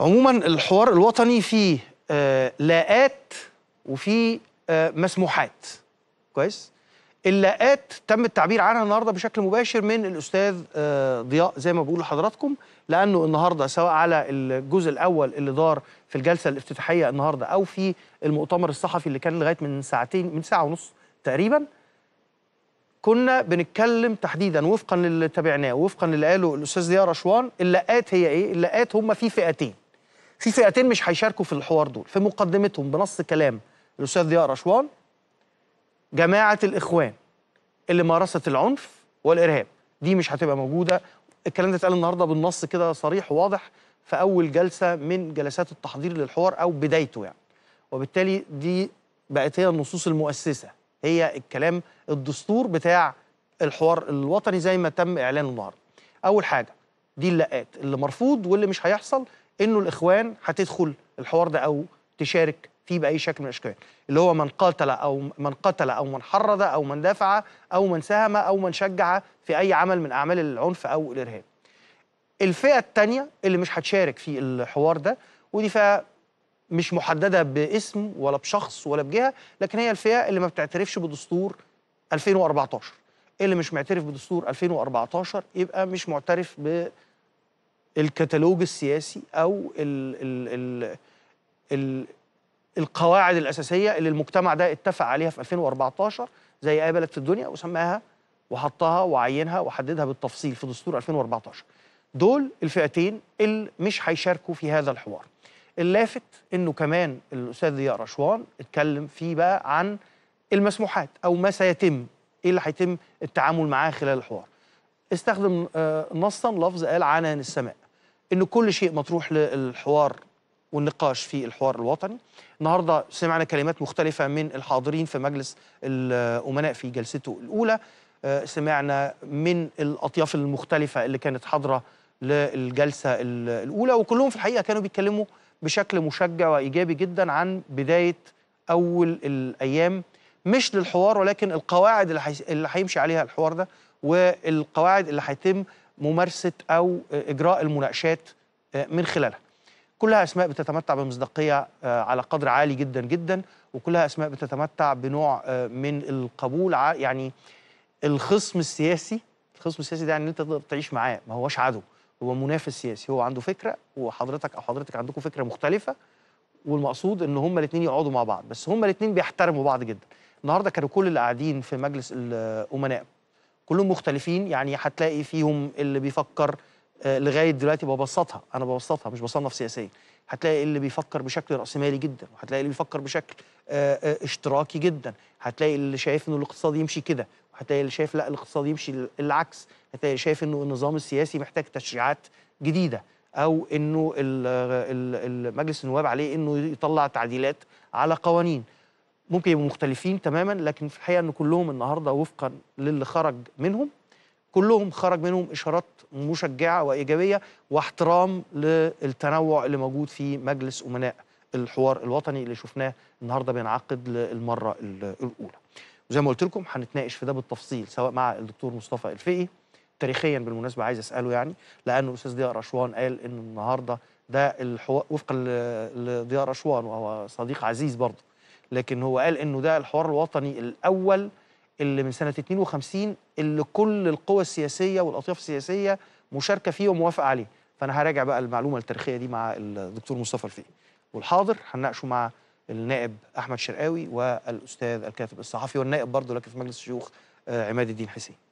عموما الحوار الوطني فيه آه، لاءات وفيه آه، مسموحات كويس اللاءات تم التعبير عنها النهارده بشكل مباشر من الاستاذ آه، ضياء زي ما بقول لحضراتكم لانه النهارده سواء على الجزء الاول اللي دار في الجلسه الافتتاحيه النهارده او في المؤتمر الصحفي اللي كان لغايه من ساعتين من ساعه ونص تقريبا كنا بنتكلم تحديدا وفقا للي تابعناه وفقا للي قاله الاستاذ ضياء رشوان اللاءات هي ايه؟ اللاءات هم في فئتين في فئتين مش هيشاركوا في الحوار دول في مقدمتهم بنص كلام الاستاذ ضياء رشوان جماعه الاخوان اللي مارست العنف والارهاب دي مش هتبقى موجوده الكلام ده اتقال النهارده بالنص كده صريح وواضح في اول جلسه من جلسات التحضير للحوار او بدايته يعني وبالتالي دي بقت هي النصوص المؤسسه هي الكلام الدستور بتاع الحوار الوطني زي ما تم اعلانه النهارده اول حاجه دي اللقاءات اللي مرفوض واللي مش هيحصل انه الاخوان هتدخل الحوار ده او تشارك فيه باي شكل من الاشكال اللي هو من قاتل او من قتل او من حرض او من دافع او من ساهم او من شجع في اي عمل من اعمال العنف او الارهاب الفئه الثانيه اللي مش هتشارك في الحوار ده ودي فئه مش محدده باسم ولا بشخص ولا بجهه لكن هي الفئه اللي ما بتعترفش بدستور 2014 اللي مش معترف بدستور 2014 يبقى مش معترف ب الكتالوج السياسي او الـ الـ الـ القواعد الاساسيه اللي المجتمع ده اتفق عليها في 2014 زي اي بلد في الدنيا وسماها وحطها وعينها وحددها بالتفصيل في دستور 2014 دول الفئتين اللي مش هيشاركوا في هذا الحوار اللافت انه كمان الاستاذ ضياء رشوان اتكلم فيه بقى عن المسموحات او ما سيتم ايه اللي هيتم التعامل معاه خلال الحوار استخدم آه، نصا لفظ قال عنان السماء ان كل شيء مطروح للحوار والنقاش في الحوار الوطني النهارده سمعنا كلمات مختلفه من الحاضرين في مجلس الامناء في جلسته الاولى آه، سمعنا من الاطياف المختلفه اللي كانت حاضره للجلسه الاولى وكلهم في الحقيقه كانوا بيتكلموا بشكل مشجع وايجابي جدا عن بدايه اول الايام مش للحوار ولكن القواعد اللي هيمشي عليها الحوار ده والقواعد اللي هيتم ممارسه او اجراء المناقشات آه، من خلالها. كلها اسماء بتتمتع بمصداقيه آه، على قدر عالي جدا جدا وكلها اسماء بتتمتع بنوع آه، من القبول يعني الخصم السياسي الخصم السياسي ده يعني انت تقدر تعيش معاه ما هوش عدو هو منافس سياسي هو عنده فكره وحضرتك او حضرتك عندكم فكره مختلفه والمقصود ان هما الاثنين يقعدوا مع بعض بس هما الاثنين بيحترموا بعض جدا النهارده كانوا كل اللي قاعدين في مجلس الامناء كلهم مختلفين يعني هتلاقي فيهم اللي بيفكر آه، لغايه دلوقتي ببسطها انا ببسطها مش بصنف سياسيا هتلاقي اللي بيفكر بشكل راسمالي جدا وهتلاقي اللي بيفكر بشكل آه، آه، اشتراكي جدا هتلاقي اللي شايف انه الاقتصاد يمشي كده وهتلاقي اللي شايف لا الاقتصاد يمشي العكس هتلاقي اللي شايف انه النظام السياسي محتاج تشريعات جديده او انه مجلس النواب عليه انه يطلع تعديلات على قوانين ممكن يبقوا مختلفين تماما لكن في الحقيقه ان كلهم النهارده وفقا للي خرج منهم كلهم خرج منهم اشارات مشجعه وايجابيه واحترام للتنوع اللي موجود في مجلس امناء الحوار الوطني اللي شفناه النهارده بينعقد للمره الاولى. وزي ما قلت لكم هنتناقش في ده بالتفصيل سواء مع الدكتور مصطفى الفقي تاريخيا بالمناسبه عايز اساله يعني لانه الاستاذ ضياء رشوان قال ان النهارده ده الحوار وفقا لضياء رشوان وهو صديق عزيز برضه لكن هو قال انه ده الحوار الوطني الاول اللي من سنه 52 اللي كل القوى السياسيه والاطياف السياسيه مشاركه فيه وموافقه عليه فانا هراجع بقى المعلومه التاريخيه دي مع الدكتور مصطفى الفقي والحاضر هنناقشه مع النائب احمد شرقاوي والاستاذ الكاتب الصحفي والنائب برضه لكن في مجلس الشيوخ آه، عماد الدين حسين